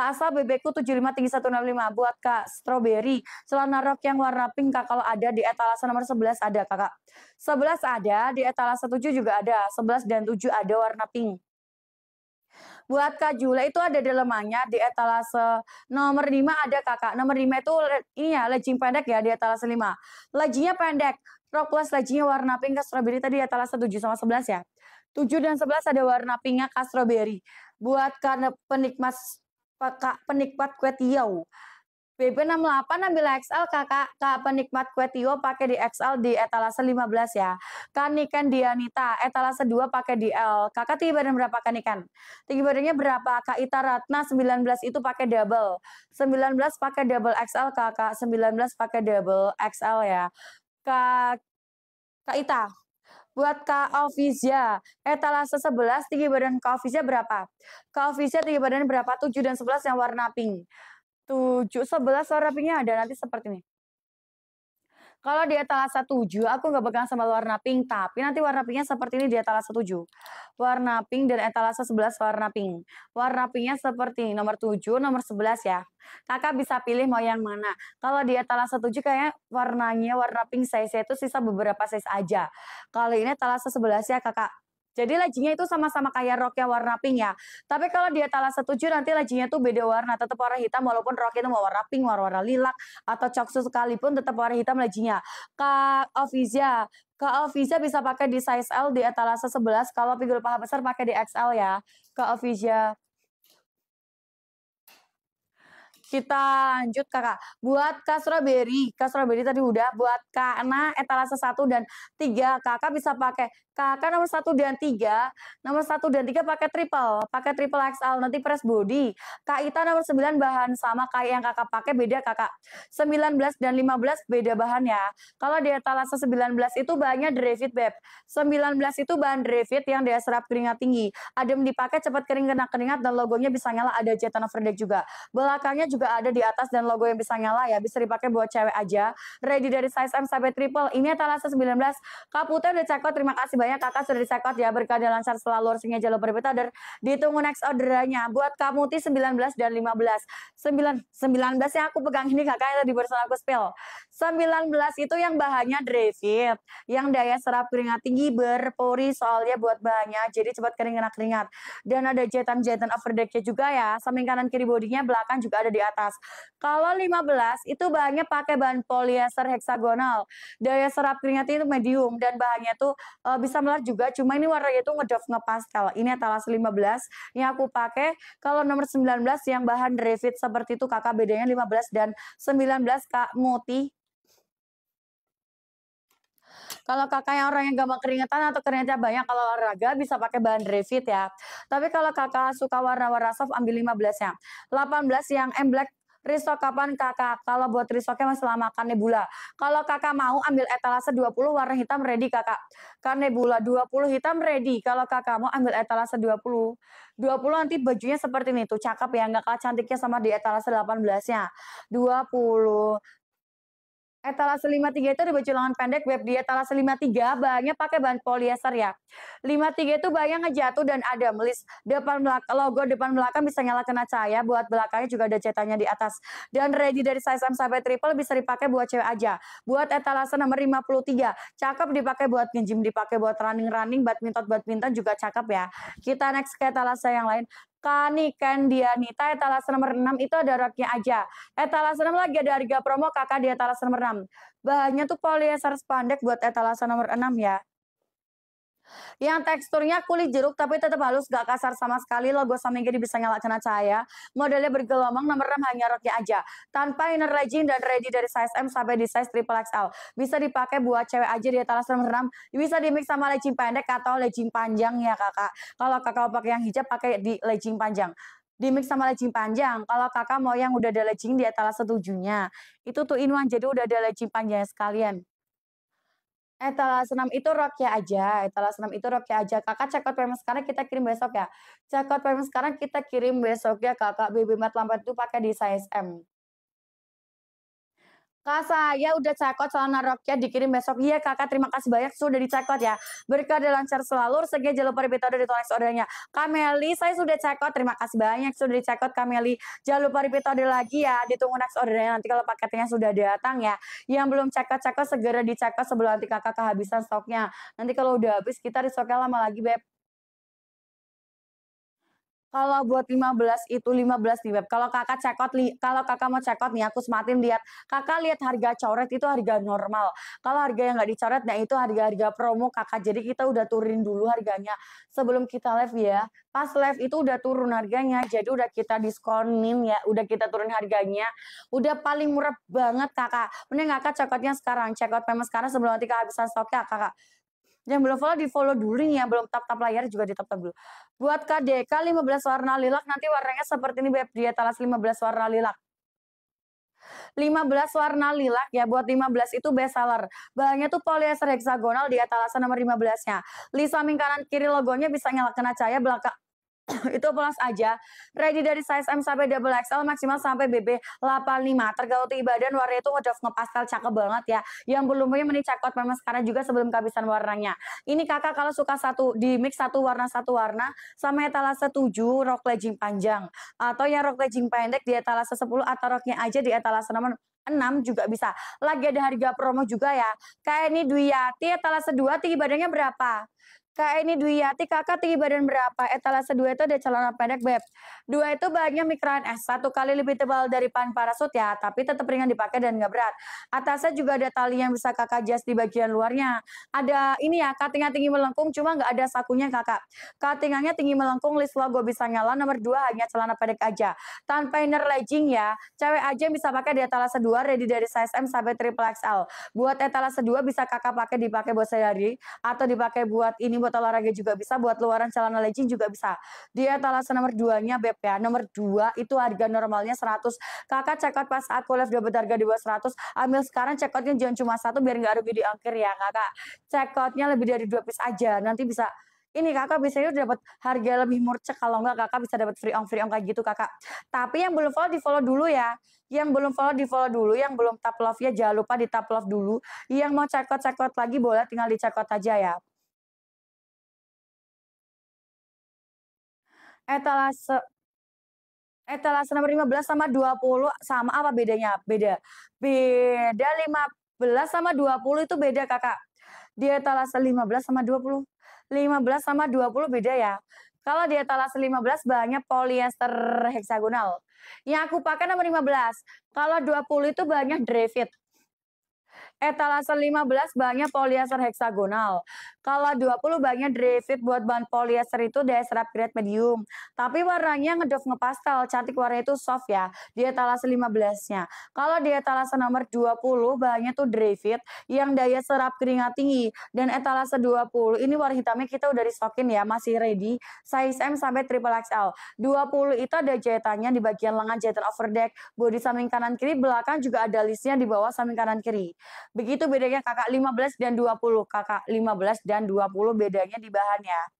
Kak Asa bebekku 75 tinggi 165 buat Kak Strawberry. Celana rok yang warna pink Kak kalau ada di etalase nomor 11 ada Kakak. 11 ada, di etalase 7 juga ada. 11 dan 7 ada warna pink. Buat Kak Jule itu ada dalemannya di etalase nomor 5 ada Kakak. Nomor 5 itu ini ya legging pendek ya di etalase 5. Leggingnya pendek, rok plus leggingnya warna pink Kak Strawberry tadi etalase 7 sama 11 ya. 7 dan 11 ada warna pinknya Kak Strawberry. Buat karena penikmat Kak penikmat kue tiaw. BP68 ambil XL kakak kak penikmat kue tiaw pakai di XL di etalase 15 ya. Kan ikan Dianita etalase 2 pakai di L. Kakak tinggi badan berapa kan ikan? Tinggi badannya berapa? Kak Ita Ratna 19 itu pakai double. 19 pakai double XL kakak. 19 pakai double XL ya. Kak Kak Ita Buat Kak Kaovisia, etalase eh, 11 tinggi badan Kak Kaovisia berapa? Kak Kaovisia tinggi badan berapa? 7 dan 11 yang warna pink. 7, 11 warna pinknya ada nanti seperti ini. Kalau di etalase 7 aku nggak pegang sama warna pink, tapi nanti warna pinknya seperti ini di etalase 7. Warna pink dan etalase 11 warna pink. Warna pinknya seperti ini, nomor 7, nomor 11 ya. Kakak bisa pilih mau yang mana. Kalau di etalase 7 kayaknya warnanya warna pink size itu sisa beberapa size aja. Kalau ini etalase 11 ya kakak. Jadi lajinya itu sama-sama kayak roknya warna pink ya. Tapi kalau dia etalase setuju nanti lajinya tuh beda warna, tetap warna hitam walaupun roknya itu mau warna pink, warna, -warna lilak atau coksu sekalipun tetap warna hitam lajinya. Kak Ovizia, Kak Alviza bisa pakai di size L di etalase 11 kalau pinggul paha besar pakai di XL ya. Kak Alviza. Kita lanjut kakak. Buat Kak Strawberry, Kak Strawberry tadi udah. Buat Kak Ana, etalase satu dan 3. Kakak bisa pakai kakak nomor satu dan tiga Nomor satu dan tiga pakai triple. Pakai triple XL, nanti press body. Kak Ita nomor sembilan bahan sama kayak yang kakak pakai, beda kakak. belas dan lima belas beda bahan ya. Kalau di etalase sembilan belas itu bahannya Drevit Beb. belas itu bahan Drevit yang dia serap keringat tinggi. Adem dipakai cepat kering kena keringat dan logonya bisa nyala ada jet over juga. Belakangnya juga juga ada di atas dan logo yang bisa nyala ya. Bisa dipakai buat cewek aja. Ready dari size M sampai triple. Ini adalah 19. Kak udah check Terima kasih banyak kakak sudah di ya. Berkah dan lancar selalu. harusnya jalur berbeda. Dan ditunggu next ordernya Buat Kak Muti 19 dan 15. 9, 19 yang aku pegang ini kakak yang tadi bersama aku spill. 19 itu yang bahannya Drevit. Yang daya serap keringat tinggi berpori soalnya buat bahannya. Jadi cepat keringat-keringat. Dan ada jetan-jetan overdecknya juga ya. Samping kanan kiri bodinya belakang juga ada di atas atas. Kalau 15 itu bahannya pakai bahan polyester heksagonal. Daya serap keringatnya itu medium dan bahannya tuh uh, bisa melar juga cuma ini warnanya itu ngedof ngepastel. Ini atas 15 yang aku pakai. Kalau nomor 19 yang bahan revit seperti itu kakak bedanya 15 dan 19 Kak Muti kalau kakak yang orang yang gampang keringetan atau keringetnya banyak kalau olahraga bisa pakai bahan Revit ya. Tapi kalau kakak suka warna-warna soft ambil 15 yang 18 yang M black Risok kapan kakak? Kalau buat risoknya masih lama kan nebula. Kalau kakak mau ambil etalase 20 warna hitam ready kakak. Kan nebula 20 hitam ready. Kalau kakak mau ambil etalase 20. 20 nanti bajunya seperti ini tuh cakep ya. Nggak kalah cantiknya sama di etalase 18 nya. 20, Etalase eh, 53 itu ada baju lengan pendek web di etalase 53 bahannya pakai bahan polyester ya. 53 itu bahannya ngejatuh dan ada melis depan belakang logo depan belakang bisa nyala kena cahaya buat belakangnya juga ada cetanya di atas. Dan ready dari size M sampai triple bisa dipakai buat cewek aja. Buat etalase eh, nomor 53 cakep dipakai buat nge-gym, dipakai buat running-running, badminton badminton juga cakep ya. Kita next ke etalase yang lain. Kani Kendianita etalase nomor 6 itu ada raknya aja. Etalase 6 lagi ada harga promo kakak di etalase nomor 6. Bahannya tuh polyester spandek buat etalase nomor 6 ya. Yang teksturnya kulit jeruk tapi tetap halus gak kasar sama sekali. Logo samping kiri bisa nyala kena cahaya. Modelnya bergelombang nomor 6 hanya roknya aja. Tanpa inner legging dan ready dari size M sampai di size triple XL. Bisa dipakai buat cewek aja di atas nomor 6. Bisa di mix sama legging pendek atau legging panjang ya kakak. Kalau kakak pakai yang hijab pakai di legging panjang di mix sama legging panjang. Kalau kakak mau yang udah ada legging di etalase tujuhnya, itu tuh in one jadi udah ada legging panjang sekalian. Etalase senam itu ya aja. Etalase senam itu ya aja. Kakak cekot payment sekarang kita kirim besok ya. Cekot payment sekarang kita kirim besok ya kakak. BB Mat Lambat itu pakai di size M. Kak saya udah cekot celana roknya dikirim besok. Iya kakak terima kasih banyak sudah dicekot ya. berkat lancar selalu. Resepnya jangan lupa repeat order di ditulis ordernya. Kameli saya sudah cekot terima kasih banyak sudah dicekot Kameli. Jangan lupa repeat order lagi ya. Ditunggu next ordernya nanti kalau paketnya sudah datang ya. Yang belum cekot-cekot segera dicekot sebelum nanti kakak kehabisan stoknya. Nanti kalau udah habis kita restocknya lama lagi beb. Kalau buat 15 itu 15 di web. Kalau kakak cekot, li, kalau kakak mau cekot nih aku sematin lihat. Kakak lihat harga coret itu harga normal. Kalau harga yang nggak dicoret, nah itu harga-harga promo kakak. Jadi kita udah turunin dulu harganya sebelum kita live ya. Pas live itu udah turun harganya, jadi udah kita diskonin ya, udah kita turun harganya. Udah paling murah banget kakak. Mending kakak cekotnya sekarang, cekot memang sekarang sebelum nanti kehabisan stoknya kakak. Yang belum follow di follow dulu nih, ya belum tap-tap layar juga di tap-tap dulu. Buat KDK 15 warna lilak, nanti warnanya seperti ini Beb, dia talas 15 warna lilak. 15 warna lilak ya buat 15 itu best seller. Bahannya tuh polyester heksagonal di atalasan nomor 15-nya. Lisa samping kanan kiri logonya bisa nyala kena cahaya belakang itu plus aja. Ready dari size M sampai double XL maksimal sampai BB 85. Tergantung tinggi badan warna itu udah ngepastel cakep banget ya. Yang belum punya mending check out memang sekarang juga sebelum kehabisan warnanya. Ini kakak kalau suka satu di mix satu warna satu warna sama etalase 7 rok legging panjang atau yang rok legging pendek di etalase 10 atau roknya aja di etalase 6 6 juga bisa. Lagi ada harga promo juga ya. Kayak ini Dwi Yati etalase 2 tinggi badannya berapa? Kayak ini Dwi Yati kakak tinggi badan berapa? Etalase 2 itu ada celana pendek beb. Dua itu bahannya mikron S. Satu kali lebih tebal dari pan parasut ya. Tapi tetap ringan dipakai dan nggak berat. Atasnya juga ada tali yang bisa kakak jas di bagian luarnya. Ada ini ya katingan tinggi melengkung cuma nggak ada sakunya kakak. Katingannya tinggi melengkung list logo bisa nyala. Nomor dua hanya celana pendek aja. Tanpa inner legging ya. Cewek aja bisa pakai di etalase 2 luar ready dari size M sampai triple XL. Buat etalase 2 bisa kakak pakai dipakai buat sehari atau dipakai buat ini buat olahraga juga bisa, buat luaran celana legging juga bisa. Di etalase nomor 2-nya BP. ya, nomor 2 itu harga normalnya 100. Kakak check out pas aku live dapat harga di bawah 100, ambil sekarang check outnya jangan cuma satu biar nggak rugi di ongkir ya kakak. Check outnya lebih dari dua piece aja, nanti bisa ini kakak bisa udah dapat harga lebih murce kalau nggak kakak bisa dapat free on free on kayak gitu kakak tapi yang belum follow di follow dulu ya yang belum follow di follow dulu yang belum tap love ya jangan lupa di tap love dulu yang mau check out lagi boleh tinggal di check out aja ya etalase etalase nomor 15 sama 20 sama apa bedanya beda beda 15 sama 20 itu beda kakak di etalase 15 sama 20 15 sama 20 beda ya. Kalau di etalase 15 bahannya polyester heksagonal. Yang aku pakai nomor 15. Kalau 20 itu bahannya Drevit. Etalase 15 bahannya polyester heksagonal. Kalau 20 bahannya David buat bahan polyester itu serap grade medium. Tapi warnanya ngedove ngepastel, cantik warna itu soft ya di etalase 15-nya. Kalau di etalase nomor 20 bahannya tuh David yang daya serap keringat tinggi dan etalase 20 ini warna hitamnya kita udah disokin ya, masih ready size M sampai triple XL. 20 itu ada jahitannya di bagian lengan jahitan overdeck, body samping kanan kiri, belakang juga ada listnya di bawah samping kanan kiri. Begitu bedanya kakak 15 dan 20. Kakak 15 dan 20 bedanya di bahannya.